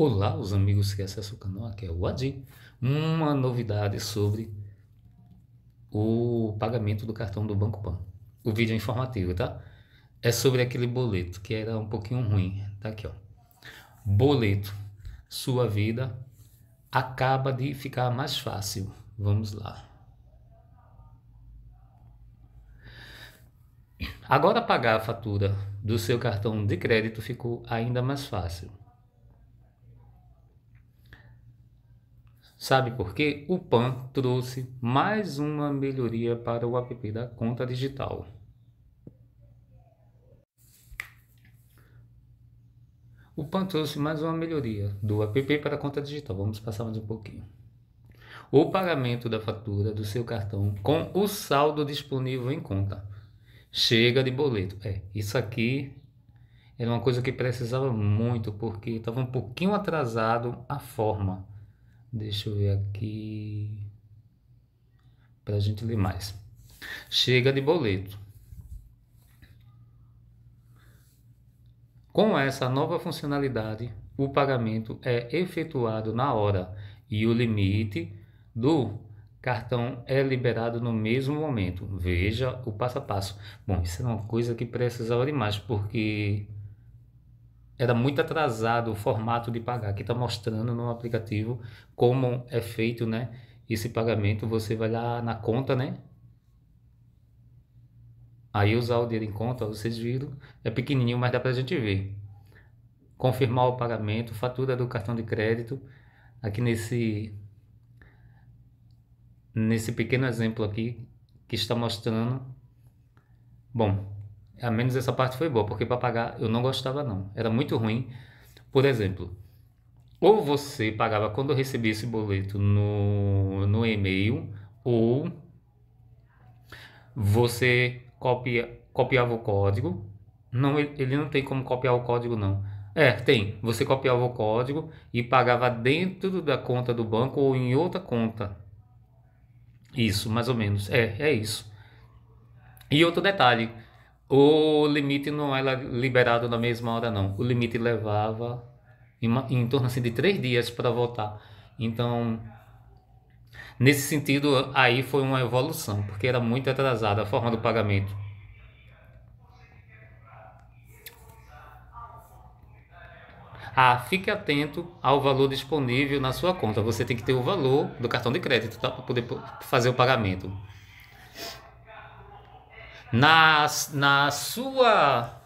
Olá, os amigos que acessam o canal, aqui é o Adi. Uma novidade sobre o pagamento do cartão do Banco Pan. O vídeo é informativo, tá? É sobre aquele boleto que era um pouquinho ruim. Tá aqui, ó. Boleto. Sua vida acaba de ficar mais fácil. Vamos lá. Agora pagar a fatura do seu cartão de crédito ficou ainda mais fácil. Sabe por quê? O PAN trouxe mais uma melhoria para o app da conta digital. O PAN trouxe mais uma melhoria do app para a conta digital. Vamos passar mais um pouquinho. O pagamento da fatura do seu cartão com o saldo disponível em conta. Chega de boleto. É, isso aqui era uma coisa que precisava muito, porque estava um pouquinho atrasado a forma Deixa eu ver aqui. Para a gente ler mais. Chega de boleto. Com essa nova funcionalidade, o pagamento é efetuado na hora e o limite do cartão é liberado no mesmo momento. Veja o passo a passo. Bom, isso é uma coisa que precisava de mais, porque era muito atrasado o formato de pagar. Aqui está mostrando no aplicativo como é feito né, esse pagamento. Você vai lá na conta, né? Aí usar o dinheiro em conta, vocês viram, é pequenininho, mas dá para a gente ver. Confirmar o pagamento, fatura do cartão de crédito. Aqui nesse, nesse pequeno exemplo aqui que está mostrando. Bom, a menos essa parte foi boa, porque para pagar eu não gostava não. Era muito ruim. Por exemplo, ou você pagava quando eu recebia esse boleto no, no e-mail, ou você copia, copiava o código. Não, ele não tem como copiar o código não. É, tem. Você copiava o código e pagava dentro da conta do banco ou em outra conta. Isso, mais ou menos. É, é isso. E outro detalhe, o limite não era liberado na mesma hora, não. O limite levava em, em torno assim, de três dias para voltar. Então, nesse sentido, aí foi uma evolução, porque era muito atrasada a forma do pagamento. Ah, fique atento ao valor disponível na sua conta. Você tem que ter o valor do cartão de crédito tá? para poder fazer o pagamento na, na sua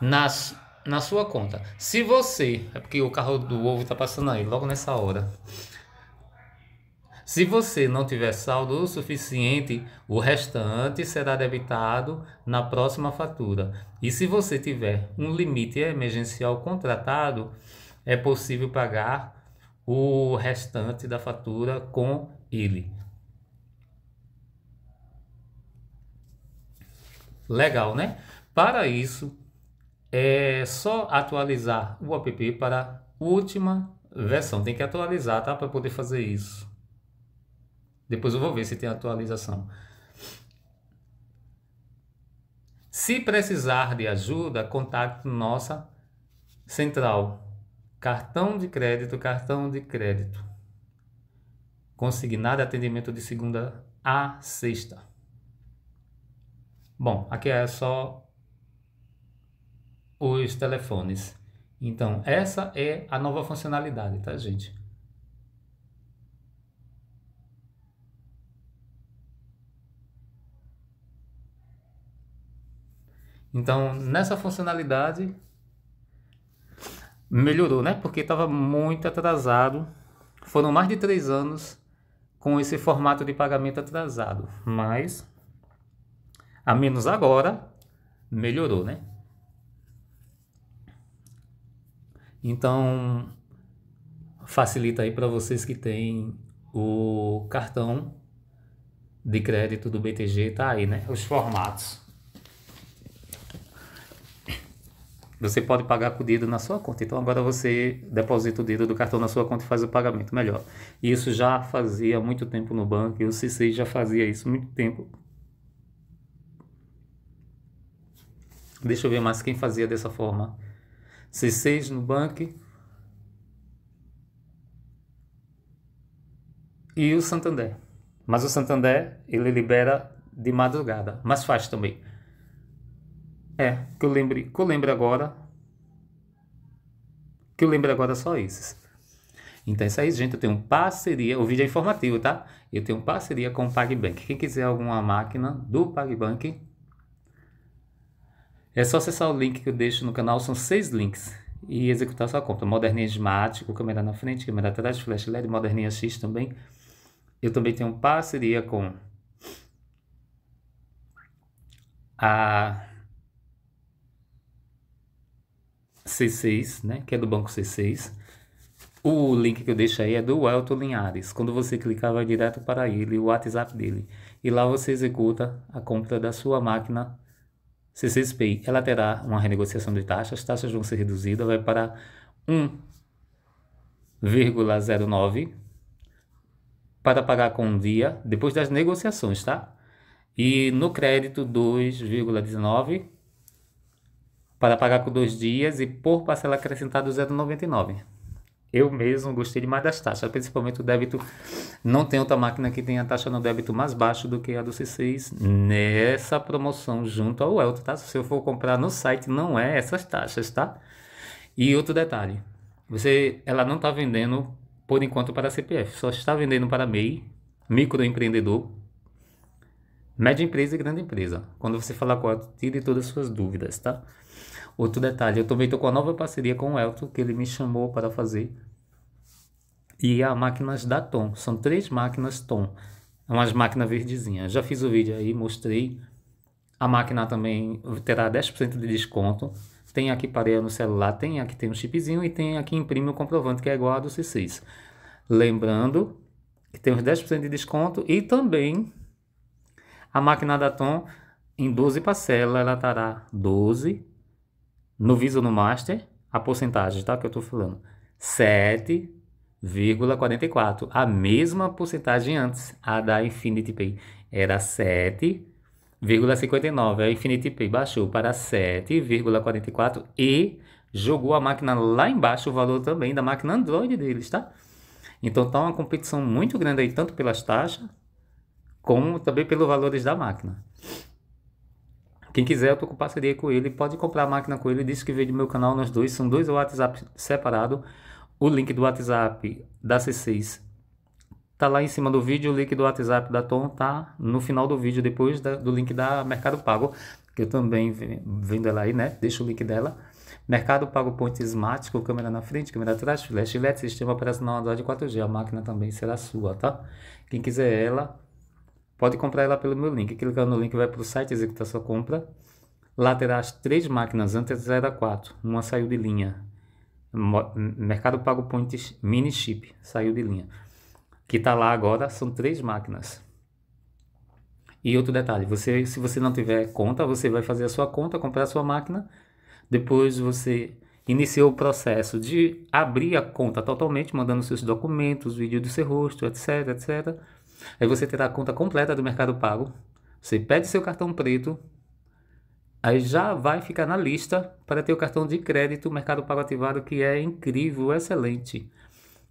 na, na sua conta. Se você, é porque o carro do ovo está passando aí, logo nessa hora. Se você não tiver saldo o suficiente, o restante será debitado na próxima fatura. E se você tiver um limite emergencial contratado, é possível pagar o restante da fatura com ele. Legal, né? Para isso, é só atualizar o app para a última versão. Tem que atualizar, tá? Para poder fazer isso. Depois eu vou ver se tem atualização. Se precisar de ajuda, contacte nossa central. Cartão de crédito, cartão de crédito. Consignado atendimento de segunda a sexta. Bom, aqui é só os telefones. Então, essa é a nova funcionalidade, tá, gente? Então, nessa funcionalidade, melhorou, né? Porque estava muito atrasado. Foram mais de três anos com esse formato de pagamento atrasado. Mas a menos agora, melhorou, né? Então, facilita aí para vocês que têm o cartão de crédito do BTG, tá aí, né? Os formatos. Você pode pagar com o dedo na sua conta. Então agora você deposita o dedo do cartão na sua conta e faz o pagamento melhor. Isso já fazia muito tempo no banco, e o CC já fazia isso muito tempo Deixa eu ver mais quem fazia dessa forma. C6 no banco. E o Santander. Mas o Santander, ele libera de madrugada, mas faz também. É, que eu lembre, que eu lembre agora. Que eu lembre agora só esses. Então é isso aí, gente. Eu tenho parceria. O vídeo é informativo, tá? Eu tenho parceria com o PagBank. Quem quiser alguma máquina do PagBank, é só acessar o link que eu deixo no canal, são seis links, e executar sua compra. Moderninha esmático, câmera na frente, câmera atrás, flash LED, moderninha X também. Eu também tenho parceria com a C6, né, que é do banco C6. O link que eu deixo aí é do Elton Linhares. Quando você clicar, vai direto para ele, o WhatsApp dele. E lá você executa a compra da sua máquina se CCSPI ela terá uma renegociação de taxas, as taxas vão ser reduzidas, vai para 1,09 para pagar com um dia, depois das negociações, tá? E no crédito 2,19 para pagar com dois dias e por parcela acrescentada 0,99. Eu mesmo gostei demais das taxas, principalmente o débito não tem outra máquina que tenha taxa no débito mais baixa do que a do C6 nessa promoção junto ao Elto, tá? Se eu for comprar no site, não é essas taxas, tá? E outro detalhe, você, ela não está vendendo por enquanto para CPF, só está vendendo para MEI, microempreendedor, média empresa e grande empresa. Quando você falar com ela, tire todas as suas dúvidas, tá? Outro detalhe, eu também estou com a nova parceria com o Elton, que ele me chamou para fazer e a máquinas da Tom. São três máquinas Tom. É umas máquinas verdezinhas. Já fiz o vídeo aí, mostrei. A máquina também terá 10% de desconto. Tem aqui parede no celular, tem aqui tem um chipzinho e tem aqui imprime o comprovante que é igual a do C6. Lembrando que tem os 10% de desconto e também a máquina da Tom em 12 parcelas, ela estará 12 no Visa no Master, a porcentagem, tá? Que eu estou falando. 7 7,44 a mesma porcentagem antes, a da Infinity Pay era 7,59, a Infinity Pay baixou para 7,44 e jogou a máquina lá embaixo, o valor também da máquina Android deles, tá? Então tá uma competição muito grande aí, tanto pelas taxas, como também pelos valores da máquina. Quem quiser, eu tô com parceria com ele, pode comprar a máquina com ele, disse que veio do meu canal, nós dois, são dois WhatsApp separados, o link do WhatsApp da C6 tá lá em cima do vídeo. O link do WhatsApp da Tom tá no final do vídeo, depois da, do link da Mercado Pago, que eu também vendo ela aí, né? Deixa o link dela. Mercado Pago Ponte Smart, com câmera na frente, câmera atrás, flash LED, sistema operacional Android 4G. A máquina também será sua, tá? Quem quiser ela, pode comprar ela pelo meu link. Clicando no link, vai para o site, executar sua compra. Lá terá as três máquinas, antes era quatro, uma saiu de linha. Mercado Pago Point Mini Chip saiu de linha. Que está lá agora são três máquinas. E outro detalhe, você, se você não tiver conta, você vai fazer a sua conta, comprar a sua máquina, depois você iniciou o processo de abrir a conta totalmente, mandando seus documentos, vídeo do seu rosto, etc, etc. Aí você terá a conta completa do Mercado Pago. Você pede seu cartão preto, aí já vai ficar na lista para ter o cartão de crédito Mercado Pago ativado, que é incrível, excelente.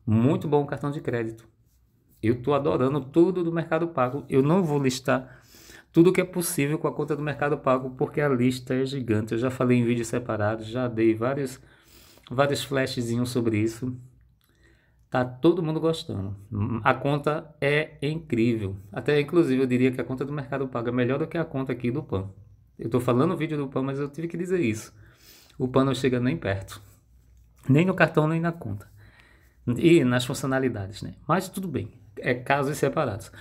Muito bom o cartão de crédito. Eu estou adorando tudo do Mercado Pago. Eu não vou listar tudo que é possível com a conta do Mercado Pago, porque a lista é gigante. Eu já falei em vídeos separados, já dei vários, vários flashzinhos sobre isso. Tá todo mundo gostando. A conta é incrível. Até inclusive eu diria que a conta do Mercado Pago é melhor do que a conta aqui do PAN. Eu estou falando o vídeo do pan, mas eu tive que dizer isso. O pan não chega nem perto. Nem no cartão, nem na conta. E nas funcionalidades, né? Mas tudo bem. É casos separados.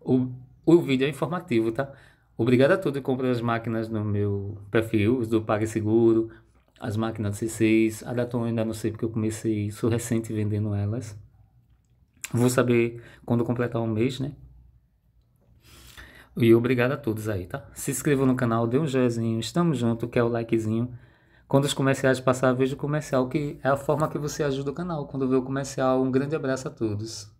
O, o vídeo é informativo, tá? Obrigado a todos que compram as máquinas no meu perfil, os do PagSeguro, as máquinas C6, a da Tom ainda não sei porque eu comecei isso recente vendendo elas. Vou saber quando completar um mês, né? E obrigado a todos aí, tá? Se inscrevam no canal, dê um joinha, estamos juntos quer é o likezinho. Quando os comerciais passar, veja o comercial, que é a forma que você ajuda o canal. Quando vê o comercial, um grande abraço a todos.